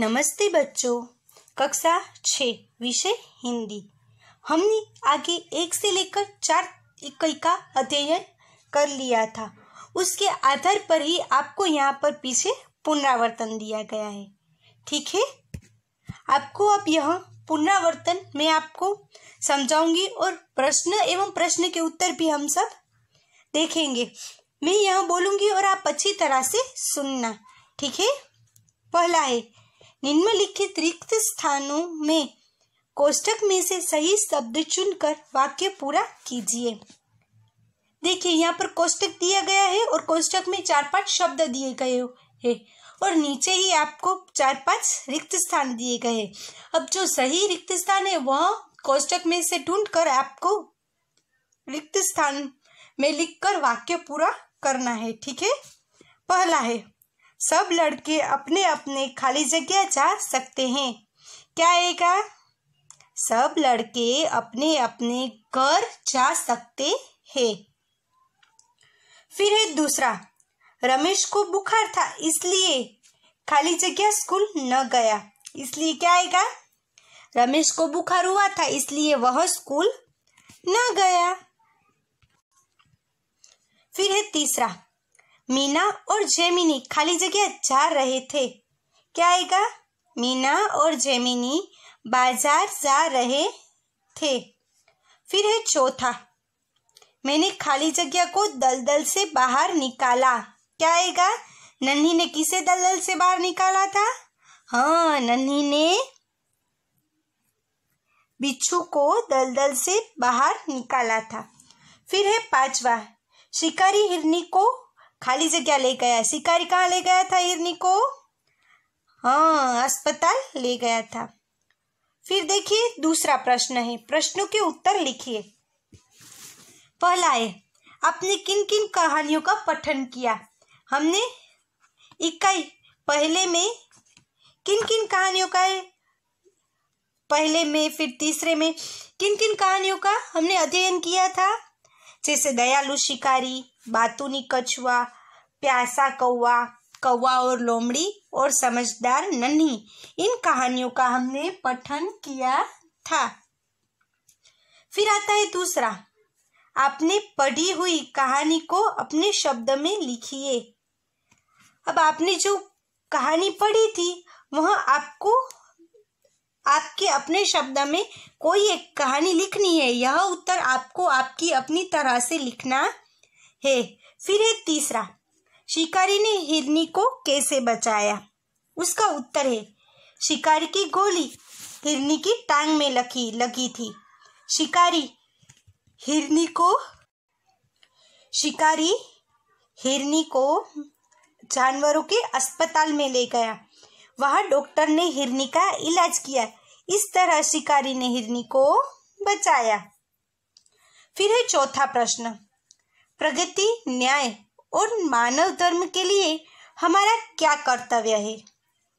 नमस्ते बच्चों कक्षा छ विषय हिंदी हमने आगे एक से लेकर चार इकाई का अध्ययन कर लिया था उसके आधार पर ही आपको यहाँ पर पीछे पुनरावर्तन दिया गया है ठीक है आपको अब यह पुनरावर्तन मैं आपको समझाऊंगी और प्रश्न एवं प्रश्न के उत्तर भी हम सब देखेंगे मैं यह बोलूंगी और आप अच्छी तरह से सुनना ठीक है पहला है निम्नलिखित रिक्त स्थानों में कोष्टक में से सही शब्द चुनकर वाक्य पूरा कीजिए देखिए यहाँ पर कोष्टक दिया गया है और कोष्टक में चार पांच शब्द दिए गए हैं और नीचे ही आपको चार पांच रिक्त स्थान दिए गए हैं अब जो सही रिक्त स्थान है वह कोष्टक में से ढूंढकर आपको रिक्त स्थान में लिखकर वाक्य पूरा करना है ठीक है पहला है सब लड़के अपने अपने खाली जगह जा सकते हैं क्या आएगा सब लड़के अपने अपने घर जा सकते हैं फिर है दूसरा रमेश को बुखार था इसलिए खाली जगह स्कूल न गया इसलिए क्या आएगा रमेश को बुखार हुआ था इसलिए वह स्कूल न गया फिर है तीसरा मीना और जेमिनी खाली जगह जा रहे थे क्या आएगा मीना और जेमिनी बाजार जा रहे थे फिर है चौथा मैंने खाली जगह को दलदल से बाहर निकाला क्या आएगा नन्ही ने किसे दलदल से बाहर निकाला था हाँ नन्ही ने बिच्छू को दलदल से बाहर निकाला था फिर है पांचवा शिकारी हिरनी को खाली जगह ले गया शिकारी कहाँ ले गया था हिरनी को हाँ अस्पताल ले गया था फिर देखिए दूसरा प्रश्न है प्रश्नों के उत्तर लिखिए पहला है आपने किन किन कहानियों का पठन किया हमने इकाई पहले में किन किन कहानियों का है पहले में फिर तीसरे में किन किन कहानियों का हमने अध्ययन किया था जैसे दयालु शिकारी बातूनी कछुआ प्यासा कौवा कौवा और लोमड़ी और समझदार नन्ही इन कहानियों का हमने पठन किया था फिर आता है दूसरा आपने पढ़ी हुई कहानी को अपने शब्द में लिखिए अब आपने जो कहानी पढ़ी थी वह आपको आपके अपने शब्द में कोई एक कहानी लिखनी है यह उत्तर आपको आपकी अपनी तरह से लिखना है फिर है तीसरा शिकारी ने हिरनी को कैसे बचाया उसका उत्तर है शिकारी की गोली हिरनी की टांग में लगी लगी थी शिकारी हिरनी को शिकारी हिरनी को जानवरों के अस्पताल में ले गया वहां डॉक्टर ने हिरनी का इलाज किया इस तरह शिकारी ने हिरनी को बचाया फिर है चौथा प्रश्न प्रगति न्याय और मानव धर्म के लिए हमारा क्या कर्तव्य है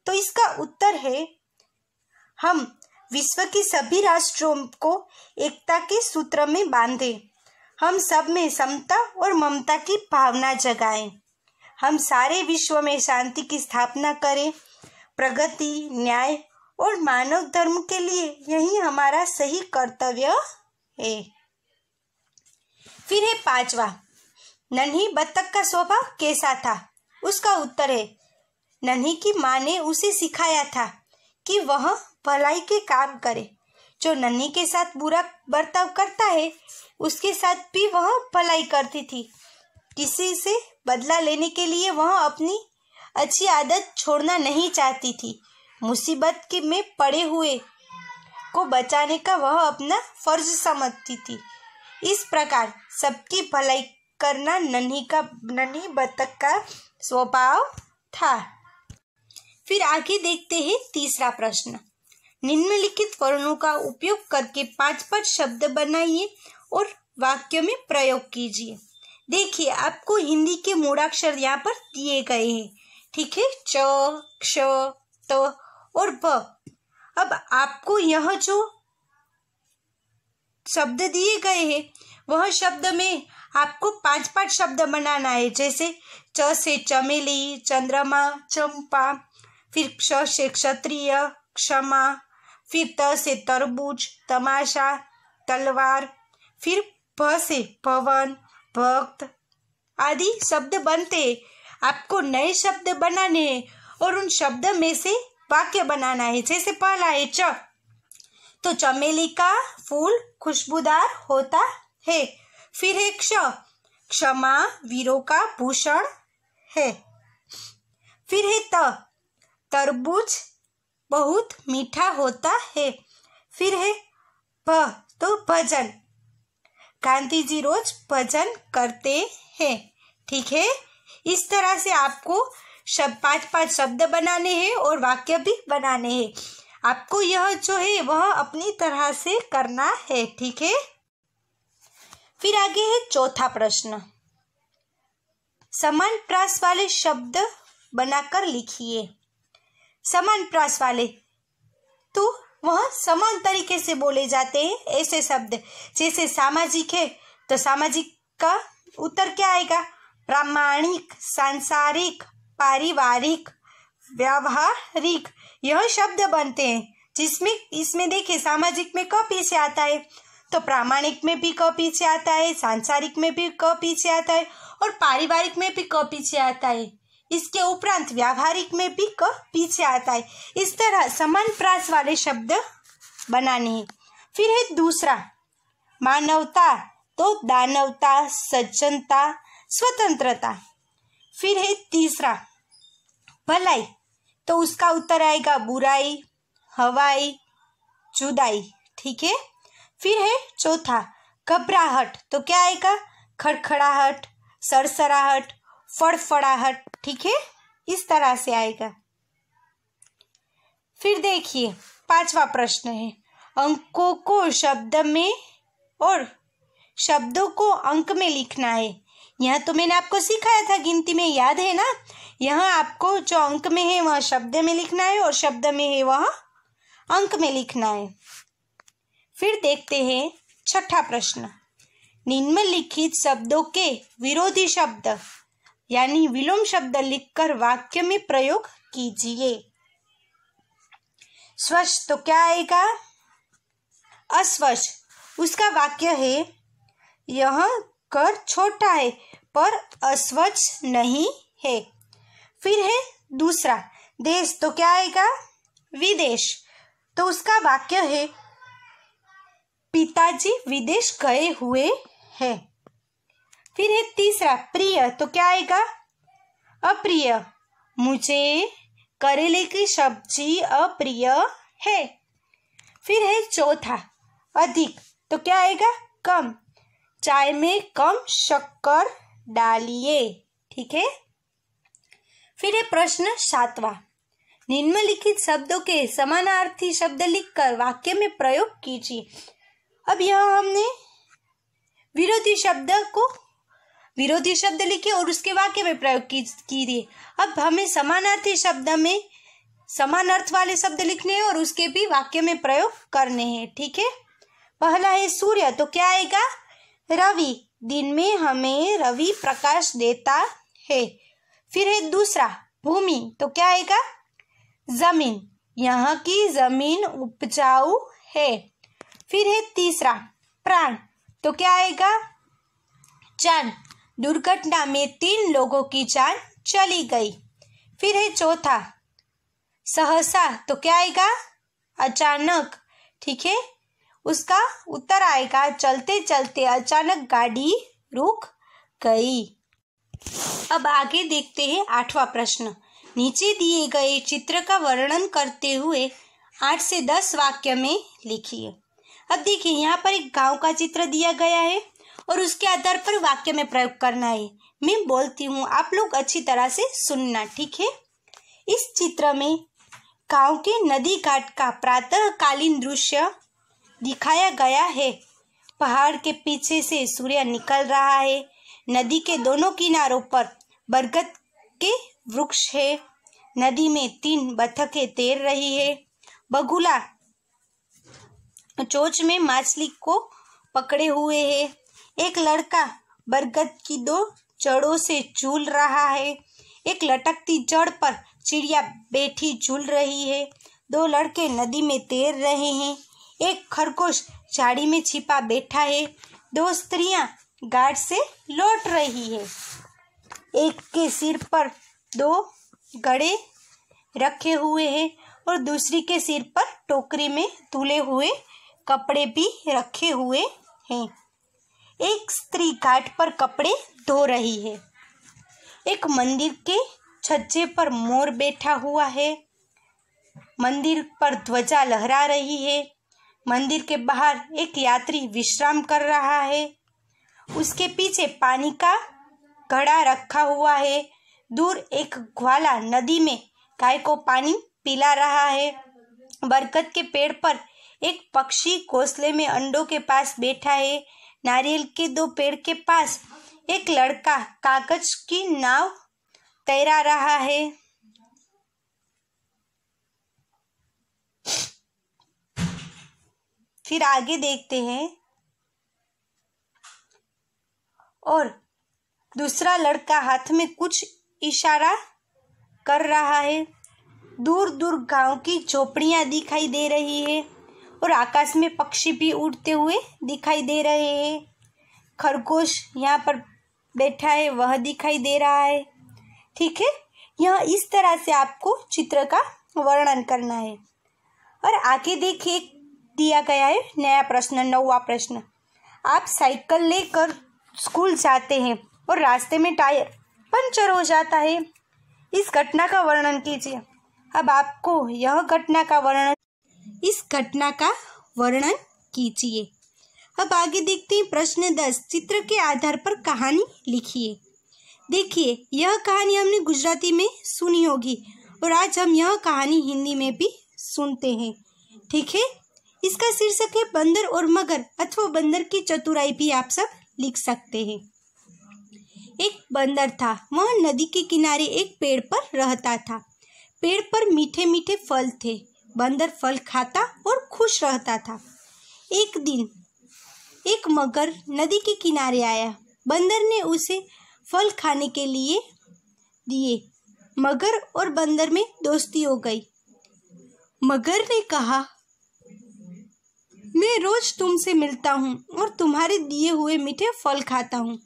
तो इसका उत्तर है हम विश्व के सभी राष्ट्रों को एकता के सूत्र में बांधे हम सब में समता और ममता की भावना जगाएं। हम सारे विश्व में शांति की स्थापना करें प्रगति न्याय और मानव धर्म के लिए यही हमारा सही कर्तव्य है फिर है पांचवा नन्ही बत्तख का सोफा कैसा था उसका उत्तर है नन्ही की माँ ने उसे सिखाया था कि वह भलाई के काम करे जो नन्ही के साथ बुरा बर्ताव करता है उसके साथ भी वह भलाई करती थी किसी से बदला लेने के लिए वह अपनी अच्छी आदत छोड़ना नहीं चाहती थी मुसीबत के में पड़े हुए को बचाने का वह अपना फर्ज समझती थी इस प्रकार सबकी भलाई करना नन्ही का नन्ही बतख का स्वभाव था फिर आगे देखते हैं तीसरा प्रश्न निम्नलिखित वर्णों का उपयोग करके पांच पांच शब्द बनाइए और वाक्यों में प्रयोग कीजिए देखिए आपको हिंदी के मूढ़ाक्षर यहाँ पर दिए गए हैं ठीक है च क्ष त और भ अब आपको यह जो शब्द दिए गए हैं वह शब्द में आपको पांच पांच शब्द बनाना है जैसे च से चमेली चंद्रमा चंपा फिर क्ष से क्षत्रिय क्षमा फिर त से तरबूज तमाशा तलवार फिर भ से भवन भक्त आदि शब्द बनते आपको नए शब्द बनाने हैं और उन शब्द में से वाक्य बनाना है जैसे पहला है च तो चमेली का फूल खुशबूदार होता है फिर है क्ष क्षमा वीरों का भूषण है फिर है त तरबूज बहुत मीठा होता है फिर है भ तो भजन गांधी जी रोज भजन करते हैं ठीक है इस तरह से आपको शब्द पांच पांच शब्द बनाने हैं और वाक्य भी बनाने हैं आपको यह जो है वह अपनी तरह से करना है ठीक है फिर आगे है चौथा प्रश्न समान प्रास वाले शब्द बनाकर लिखिए समान प्रास वाले तो वह समान तरीके से बोले जाते हैं ऐसे शब्द जैसे सामाजिक है तो सामाजिक का उत्तर क्या आएगा प्रामाणिक सांसारिक पारिवारिक व्यावहारिक यह शब्द बनते हैं जिसमें इसमें देखिए सामाजिक में क पीछे आता है तो प्रामाणिक में भी क पीछे आता है सांसारिक में भी क पीछे आता है और पारिवारिक में भी क पीछे आता है इसके उपरांत व्यावहारिक में भी क पीछे आता है इस तरह समान प्रास वाले शब्द बनाने हैं फिर है दूसरा मानवता तो दानवता सज्जनता स्वतंत्रता फिर है तीसरा भलाई तो उसका उत्तर आएगा बुराई हवाई जुदाई ठीक है फिर है चौथा घबराहट तो क्या आएगा खड़खड़ाहट सरसराहट फड़फड़ाहट ठीक है इस तरह से आएगा फिर देखिए पांचवा प्रश्न है अंकों को शब्द में और शब्दों को अंक में लिखना है यह तो मैंने आपको सिखाया था गिनती में याद है ना यह आपको जो अंक में है वह शब्द में लिखना है और शब्द में है वह अंक में लिखना है फिर देखते हैं छठा प्रश्न निम्नलिखित शब्दों के विरोधी शब्द यानी विलोम शब्द लिखकर वाक्य में प्रयोग कीजिए स्वच्छ तो क्या आएगा अस्वच्छ उसका वाक्य है यह कर छोटा है पर अस्वच्छ नहीं है फिर है दूसरा देश तो क्या आएगा विदेश तो उसका वाक्य है पिताजी विदेश गए हुए हैं फिर है तीसरा प्रिय तो क्या आएगा अप्रिय मुझे करेले की सब्जी अप्रिय है फिर है चौथा अधिक तो क्या आएगा कम चाय में कम शक्कर डालिए ठीक है फिर है प्रश्न सातवा निम्नलिखित शब्दों के समानार्थी शब्द लिखकर वाक्य में प्रयोग कीजिए अब यहाँ हमने विरोधी शब्द को विरोधी शब्द लिखे और उसके वाक्य में प्रयोग की दिए अब हमें समानार्थी शब्द में समान अर्थ वाले शब्द लिखने हैं और उसके भी वाक्य में प्रयोग करने हैं ठीक है पहला है सूर्य तो क्या आएगा रवि दिन में हमें रवि प्रकाश देता है फिर है दूसरा भूमि तो क्या आएगा जमीन यहाँ की जमीन उपजाऊ है फिर है तीसरा प्राण तो क्या आएगा जान दुर्घटना में तीन लोगों की जान चली गई फिर है चौथा सहसा तो क्या आएगा अचानक ठीक है उसका उत्तर आएगा चलते चलते अचानक गाड़ी रुक गई अब आगे देखते हैं आठवां प्रश्न नीचे दिए गए चित्र का वर्णन करते हुए आठ से दस वाक्य में लिखिए अब देखिए यहाँ पर एक गांव का चित्र दिया गया है और उसके आधार पर वाक्य में प्रयोग करना है मैं बोलती हूँ आप लोग अच्छी तरह से सुनना ठीक है इस चित्र में गांव के नदी घाट का प्रातःकालीन दृश्य दिखाया गया है पहाड़ के पीछे से सूर्य निकल रहा है नदी के दोनों किनारों पर बरगद के वृक्ष है नदी में तीन बतखें तैर रही है बगुला चोच में माछली को पकड़े हुए है एक लड़का बरगद की दो जड़ों से झूल रहा है एक लटकती जड़ पर चिड़िया बैठी झूल रही है दो लड़के नदी में तैर रहे हैं एक खरगोश झाड़ी में छिपा बैठा है दो स्त्रियां गार्ड से लौट रही है एक के सिर पर दो गड़े रखे हुए हैं और दूसरी के सिर पर टोकरी में तुले हुए कपड़े भी रखे हुए हैं एक स्त्री घाट पर कपड़े धो रही है एक मंदिर के छज्जे पर मोर बैठा हुआ है मंदिर पर ध्वजा लहरा रही है मंदिर के बाहर एक यात्री विश्राम कर रहा है उसके पीछे पानी का घड़ा रखा हुआ है दूर एक ग्वाला नदी में गाय को पानी पिला रहा है बरगद के पेड़ पर एक पक्षी घोंसले में अंडों के पास बैठा है नारियल के दो पेड़ के पास एक लड़का कागज की नाव तैरा रहा है फिर आगे देखते हैं और दूसरा लड़का हाथ में कुछ इशारा कर रहा है दूर दूर गांव की झोपड़ियां दिखाई दे रही है और आकाश में पक्षी भी उड़ते हुए दिखाई दे रहे हैं खरगोश यहाँ पर बैठा है वह दिखाई दे रहा है ठीक है यह इस तरह से आपको चित्र का वर्णन करना है और आगे देखिए दिया गया है नया प्रश्न नौवा प्रश्न आप साइकिल लेकर स्कूल जाते हैं और रास्ते में टायर पंचर हो जाता है इस घटना का वर्णन कीजिए अब आपको यह घटना का वर्णन इस घटना का वर्णन कीजिए अब आगे देखते हैं प्रश्न दस चित्र के आधार पर कहानी लिखिए देखिए यह कहानी हमने गुजराती में सुनी होगी और आज हम यह कहानी हिंदी में भी सुनते हैं ठीक है इसका शीर्षक है बंदर और मगर अथवा बंदर की चतुराई भी आप सब लिख सकते हैं एक बंदर था वह नदी के किनारे एक पेड़ पर रहता था पेड़ पर मीठे मीठे फल थे बंदर फल खाता और खुश रहता था एक दिन एक मगर नदी के किनारे आया बंदर ने उसे फल खाने के लिए दिए मगर और बंदर में दोस्ती हो गई मगर ने कहा मैं रोज तुमसे मिलता हूँ और तुम्हारे दिए हुए मीठे फल खाता हूँ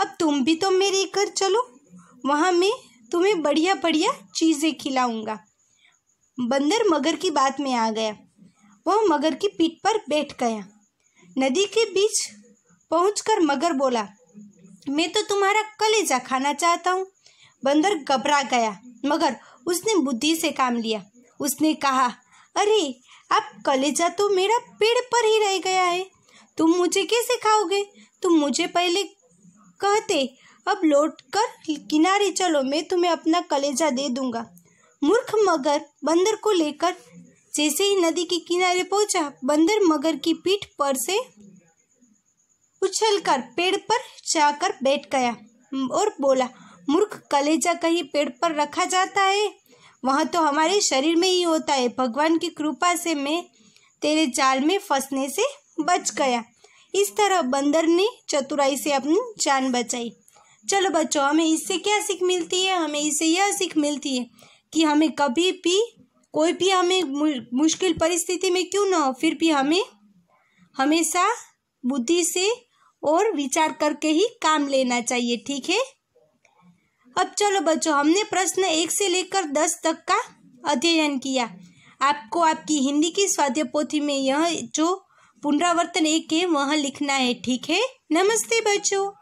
अब तुम भी तो मेरे घर चलो वहाँ मैं तुम्हें बढ़िया बढ़िया चीज़ें खिलाऊंगा बंदर मगर की बात में आ गया वह मगर की पीठ पर बैठ गया नदी के बीच पहुंचकर मगर बोला मैं तो तुम्हारा कलेजा खाना चाहता हूँ बंदर घबरा गया मगर उसने बुद्धि से काम लिया उसने कहा अरे अब कलेजा तो मेरा पेड़ पर ही रह गया है तुम मुझे कैसे खाओगे तुम मुझे पहले कहते अब लौट कर किनारे चलो मैं तुम्हें अपना कलेजा दे दूंगा मूर्ख मगर बंदर को लेकर जैसे ही नदी के किनारे पहुंचा बंदर मगर की पीठ पर से उछलकर पेड़ पर जाकर बैठ गया और बोला मूर्ख कलेजा कहीं पेड़ पर रखा जाता है वह तो हमारे शरीर में ही होता है भगवान की कृपा से मैं तेरे जाल में फंसने से बच गया इस तरह बंदर ने चतुराई से अपनी जान बचाई चलो बच्चों हमें इससे क्या सीख मिलती है हमें इससे यह सीख मिलती है कि हमें कभी भी कोई भी हमें मुश्किल परिस्थिति में क्यों ना हो फिर भी हमें हमेशा बुद्धि से और विचार करके ही काम लेना चाहिए ठीक है अब चलो बच्चों हमने प्रश्न एक से लेकर दस तक का अध्ययन किया आपको आपकी हिंदी की स्वाध्याय पोथी में यह जो पुनरावर्तन एक है वह लिखना है ठीक है नमस्ते बच्चों